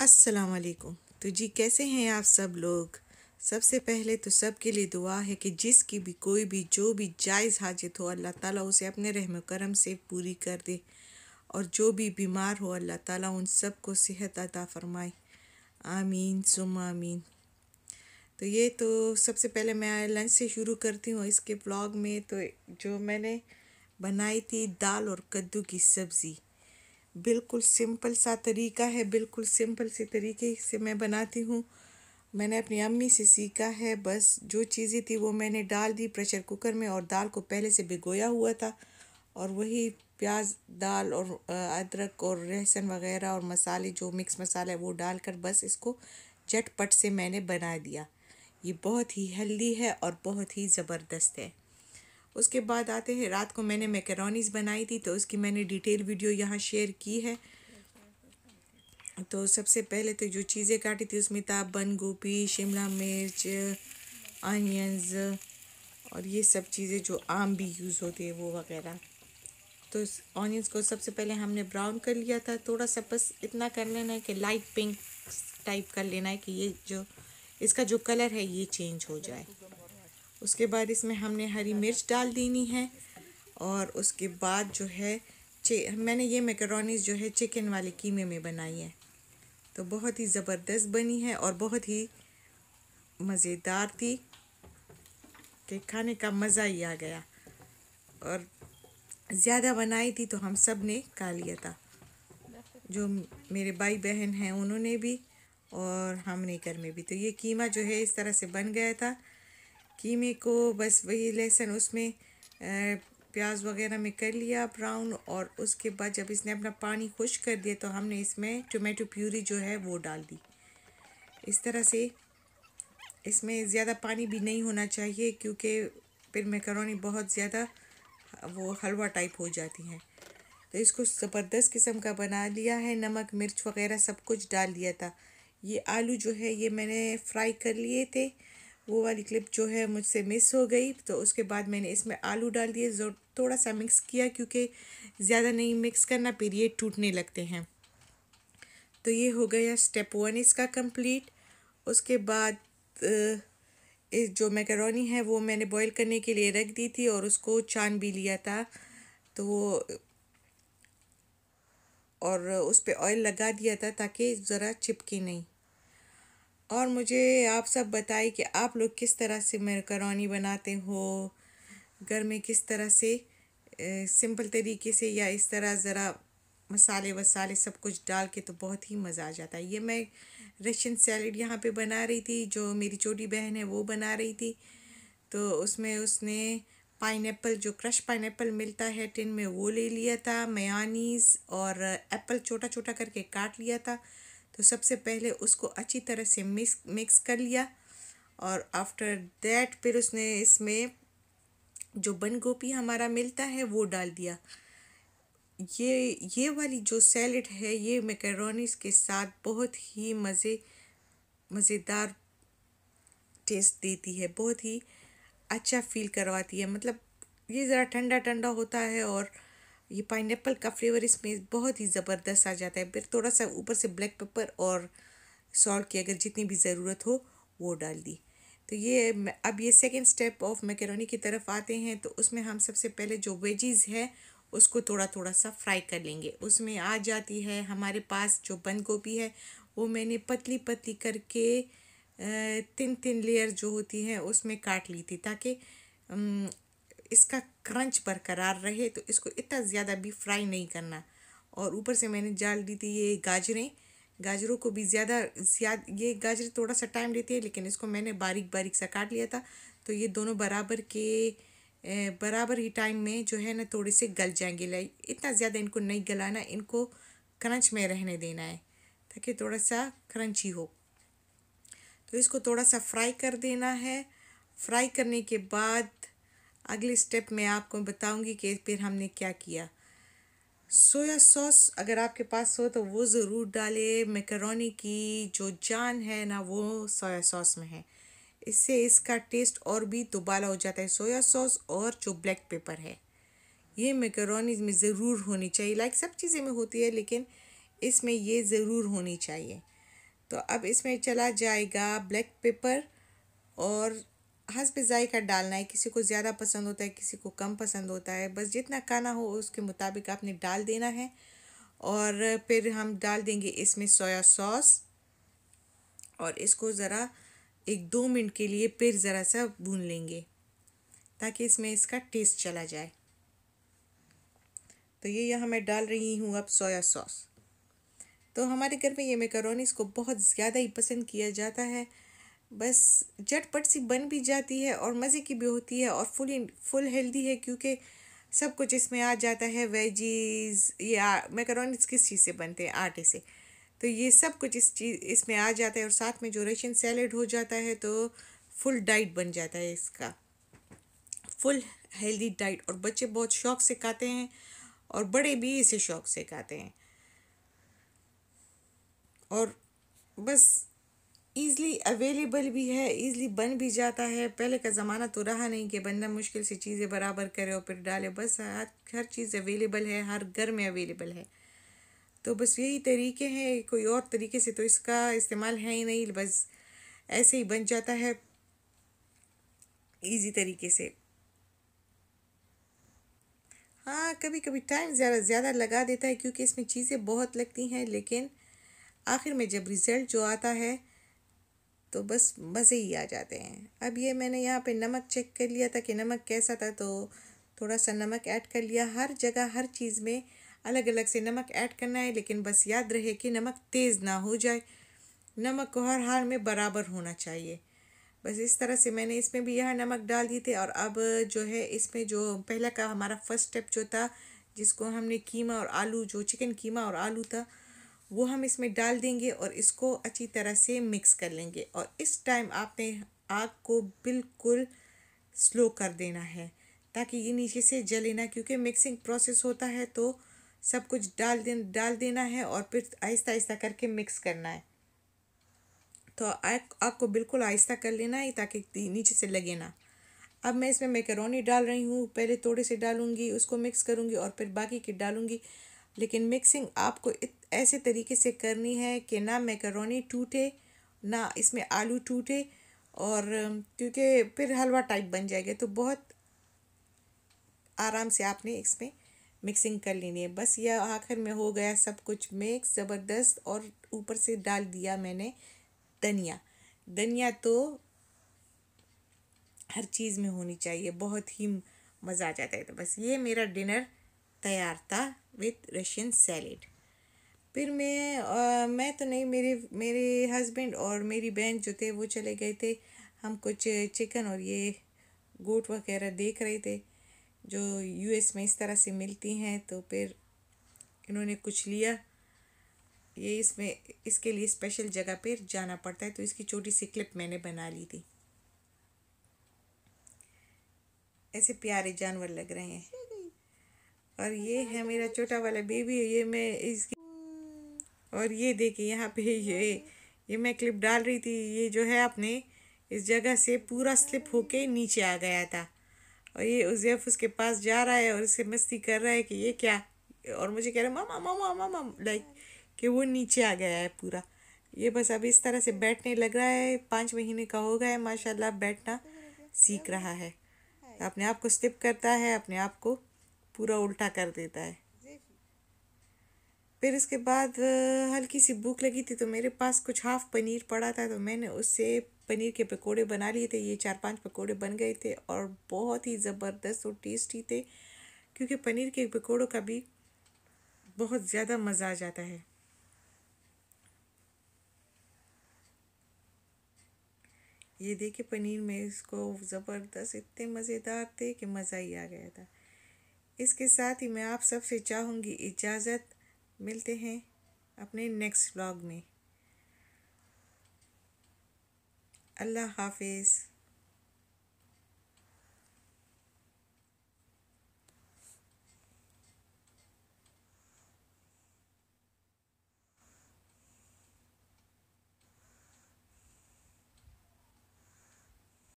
अस्सलाम वालेकुम तो जी कैसे हैं आप सब लोग सबसे पहले तो सब के लिए दुआ है कि जिसकी भी कोई भी जो भी जायज़ हाजत हो अल्लाह ताला उसे अपने रहम करम से पूरी कर दे और जो भी बीमार हो अल्लाह ताला उन सब को सेहत अता फरमाए आमीन सुम आमीन तो ये तो सबसे पहले मैं लंच से शुरू करती हूँ इसके ब्लॉग में तो जो मैंने बनाई थी दाल और कद्दू की सब्ज़ी बिल्कुल सिंपल सा तरीका है बिल्कुल सिंपल से तरीके से मैं बनाती हूँ मैंने अपनी अम्मी से सीखा है बस जो चीज़ें थी वो मैंने डाल दी प्रेशर कुकर में और दाल को पहले से भिगोया हुआ था और वही प्याज दाल और अदरक और लहसुन वगैरह और मसाले जो मिक्स मसाला है वो डालकर बस इसको झटपट से मैंने बना दिया ये बहुत ही हेल्दी है और बहुत ही ज़बरदस्त है उसके बाद आते हैं रात को मैंने मैकरोनीज बनाई थी तो उसकी मैंने डिटेल वीडियो यहाँ शेयर की है तो सबसे पहले तो जो चीज़ें काटी थी उसमें था बंद गोभी शिमला मिर्च अनियंस और ये सब चीज़ें जो आम भी यूज़ होती है वो वगैरह तो ऑनियंस को सबसे पहले हमने ब्राउन कर लिया था थोड़ा सा बस इतना कर लेना है कि लाइट पिंक टाइप कर लेना है कि ये जो इसका जो कलर है ये चेंज हो जाए उसके बाद इसमें हमने हरी मिर्च डाल देनी है और उसके बाद जो है मैंने ये मेकरोनीज जो है चिकन वाले कीमे में बनाई है तो बहुत ही ज़बरदस्त बनी है और बहुत ही मज़ेदार थी कि खाने का मज़ा ही आ गया और ज़्यादा बनाई थी तो हम सब ने खा लिया था जो मेरे भाई बहन हैं उन्होंने भी और हमने घर में भी तो ये कीमा जो है इस तरह से बन गया था कीमे को बस वही लहसुन उसमें प्याज वगैरह में कर लिया ब्राउन और उसके बाद जब इसने अपना पानी खुश कर दिया तो हमने इसमें टोमेटो प्यूरी जो है वो डाल दी इस तरह से इसमें ज़्यादा पानी भी नहीं होना चाहिए क्योंकि फिर मेकरोनी बहुत ज़्यादा वो हलवा टाइप हो जाती हैं तो इसको ज़बरदस्त किस्म का बना लिया है नमक मिर्च वगैरह सब कुछ डाल दिया था ये आलू जो है ये मैंने फ्राई कर लिए थे वो वाली क्लिप जो है मुझसे मिस हो गई तो उसके बाद मैंने इसमें आलू डाल दिए जो थोड़ा सा मिक्स किया क्योंकि ज़्यादा नहीं मिक्स करना ये टूटने लगते हैं तो ये हो गया स्टेप वन इसका कंप्लीट उसके बाद इस जो मैकरोनी है वो मैंने बॉईल करने के लिए रख दी थी और उसको छान भी लिया था तो वो और उस पर ऑयल लगा दिया था ताकि ज़रा चिपके नहीं और मुझे आप सब बताइए कि आप लोग किस तरह से मैकरोनी बनाते हो घर में किस तरह से सिंपल तरीके से या इस तरह ज़रा मसाले वसाले सब कुछ डाल के तो बहुत ही मज़ा आ जाता है ये मैं रशियन सैलड यहाँ पे बना रही थी जो मेरी छोटी बहन है वो बना रही थी तो उसमें उसने पाइन जो क्रश पाइन मिलता है टिन में वो ले लिया था मयानीज़ और एप्पल छोटा छोटा करके काट लिया था तो सबसे पहले उसको अच्छी तरह से मिक्स मिक्स कर लिया और आफ्टर दैट फिर उसने इसमें जो बंद गोभी हमारा मिलता है वो डाल दिया ये ये वाली जो सैलड है ये मेकरोनीस के साथ बहुत ही मज़े मज़ेदार टेस्ट देती है बहुत ही अच्छा फील करवाती है मतलब ये ज़रा ठंडा ठंडा होता है और ये पाइनएप्पल का फ्लेवर इसमें बहुत ही ज़बरदस्त आ जाता है फिर थोड़ा सा ऊपर से ब्लैक पेपर और सॉल्ट की अगर जितनी भी ज़रूरत हो वो डाल दी तो ये अब ये सेकेंड स्टेप ऑफ मैकरोनी की तरफ आते हैं तो उसमें हम सबसे पहले जो वेजीज़ है उसको थोड़ा थोड़ा सा फ्राई कर लेंगे उसमें आ जाती है हमारे पास जो बंद गोभी है वो मैंने पतली पतली करके तीन तीन लेयर जो होती है उसमें काट ली थी ताकि इसका क्रंच बरकरार रहे तो इसको इतना ज़्यादा भी फ्राई नहीं करना और ऊपर से मैंने डाल दी थी ये गाजरें गाजरों को भी ज़्यादा ज़्यादा ये गाजर थोड़ा सा टाइम लेती है लेकिन इसको मैंने बारीक बारीक सा काट लिया था तो ये दोनों बराबर के बराबर ही टाइम में जो है ना थोड़े से गल जाएंगे लाइक इतना ज़्यादा इनको नहीं गलाना इनको क्रंच में रहने देना है ताकि थोड़ा सा क्रंची हो तो इसको थोड़ा सा फ्राई कर देना है फ्राई करने के बाद अगले स्टेप मैं आपको बताऊंगी कि फिर हमने क्या किया सोया सॉस अगर आपके पास हो तो वो ज़रूर डालें मेकरोनी की जो जान है ना वो सोया सॉस में है इससे इसका टेस्ट और भी दुबाला हो जाता है सोया सॉस और जो ब्लैक पेपर है ये मेकरोनी में ज़रूर होनी चाहिए लाइक सब चीज़ें में होती है लेकिन इसमें ये ज़रूर होनी चाहिए तो अब इसमें चला जाएगा ब्लैक पेपर और हंसब का डालना है किसी को ज़्यादा पसंद होता है किसी को कम पसंद होता है बस जितना खाना हो उसके मुताबिक आपने डाल देना है और फिर हम डाल देंगे इसमें सोया सॉस और इसको ज़रा एक दो मिनट के लिए फिर ज़रा सा भून लेंगे ताकि इसमें इसका टेस्ट चला जाए तो ये यहाँ मैं डाल रही हूँ अब सोया सॉस तो हमारे घर में ये मेकरोनी इसको बहुत ज़्यादा ही पसंद किया जाता है बस झटपट सी बन भी जाती है और मज़े की भी होती है और फुल फुल हेल्दी है क्योंकि सब कुछ इसमें आ जाता है वेजीज या मैकरोनिस किस चीज़ से बनते हैं आटे से तो ये सब कुछ इस चीज़ इसमें आ जाता है और साथ में जो रशियन सैलड हो जाता है तो फुल डाइट बन जाता है इसका फुल हेल्दी डाइट और बच्चे बहुत शौक से खाते हैं और बड़े भी इसे शौक से खाते हैं और बस ईज़िली अवेलेबल भी है ईज़िली बन भी जाता है पहले का ज़माना तो रहा नहीं कि बंदा मुश्किल से चीज़ें बराबर करे और फिर डाले बस हर चीज़ अवेलेबल है हर घर में अवेलेबल है तो बस यही तरीके हैं कोई और तरीके से तो इसका इस्तेमाल है ही नहीं बस ऐसे ही बन जाता है ईज़ी तरीके से हाँ कभी कभी टाइम ज़्यादा ज़्यादा लगा देता है क्योंकि इसमें चीज़ें बहुत लगती हैं लेकिन आखिर में जब रिज़ल्ट जो आता है तो बस मज़े ही आ जाते हैं अब ये मैंने यहाँ पे नमक चेक कर लिया था कि नमक कैसा था तो थोड़ा सा नमक ऐड कर लिया हर जगह हर चीज़ में अलग अलग से नमक ऐड करना है लेकिन बस याद रहे कि नमक तेज़ ना हो जाए नमक को हर हाल में बराबर होना चाहिए बस इस तरह से मैंने इसमें भी यह नमक डाल दी थे और अब जो है इसमें जो पहला का हमारा फर्स्ट स्टेप जो था जिसको हमने कीमा और आलू जो चिकन कीमा और आलू था वो हम इसमें डाल देंगे और इसको अच्छी तरह से मिक्स कर लेंगे और इस टाइम आपने आग को बिल्कुल स्लो कर देना है ताकि ये नीचे से जले ना क्योंकि मिक्सिंग प्रोसेस होता है तो सब कुछ डाल दे डाल देना है और फिर आहिस्ता आहिस्ता करके मिक्स करना है तो आग को बिल्कुल आहिस्ता कर लेना है ताकि नीचे से लगे ना अब मैं इसमें मैकरोनी डाल रही हूँ पहले थोड़े से डालूंगी उसको मिक्स करूँगी और फिर बाकी की डालूंगी लेकिन मिक्सिंग आपको ऐसे तरीके से करनी है कि ना मैकरोनी टूटे ना इसमें आलू टूटे और क्योंकि फिर हलवा टाइप बन जाएगा तो बहुत आराम से आपने इसमें मिक्सिंग कर लेनी है बस यह आखिर में हो गया सब कुछ मिक्स ज़बरदस्त और ऊपर से डाल दिया मैंने धनिया धनिया तो हर चीज़ में होनी चाहिए बहुत ही मज़ा आ जाता है तो बस ये मेरा डिनर तैयार था विथ रशियन सैलेड फिर मैं आ, मैं तो नहीं मेरे मेरे हस्बैंड और मेरी बहन जो थे वो चले गए थे हम कुछ चिकन और ये गोट वगैरह देख रहे थे जो यूएस में इस तरह से मिलती हैं तो फिर इन्होंने कुछ लिया ये इसमें इसके लिए स्पेशल जगह पर जाना पड़ता है तो इसकी छोटी सी क्लिप मैंने बना ली थी ऐसे प्यारे जानवर लग रहे हैं और ये है मेरा छोटा वाला बेबी ये मैं इसकी और ये देखिए यहाँ पे ये ये मैं क्लिप डाल रही थी ये जो है अपने इस जगह से पूरा स्लिप होके नीचे आ गया था और ये उजैफ उसके पास जा रहा है और उससे मस्ती कर रहा है कि ये क्या और मुझे कह रहा है मामा मामा मामा लाइक कि वो नीचे आ गया है पूरा ये बस अभी इस तरह से बैठने लग रहा है पाँच महीने का हो गया है माशाल्लाह बैठना सीख रहा है अपने आप को स्लिप करता है अपने आप को पूरा उल्टा कर देता है फिर उसके बाद हल्की सी भूख लगी थी तो मेरे पास कुछ हाफ पनीर पड़ा था तो मैंने उससे पनीर के पकोड़े बना लिए थे ये चार पांच पकोड़े बन गए थे और बहुत ही ज़बरदस्त और टेस्टी थे क्योंकि पनीर के पकोड़ों का भी बहुत ज़्यादा मज़ा आ जाता है ये देखे पनीर में इसको ज़बरदस्त इतने मज़ेदार थे कि मज़ा ही आ गया था इसके साथ ही मैं आप सबसे चाहूँगी इजाज़त मिलते हैं अपने नेक्स्ट व्लॉग में अल्लाह हाफिज़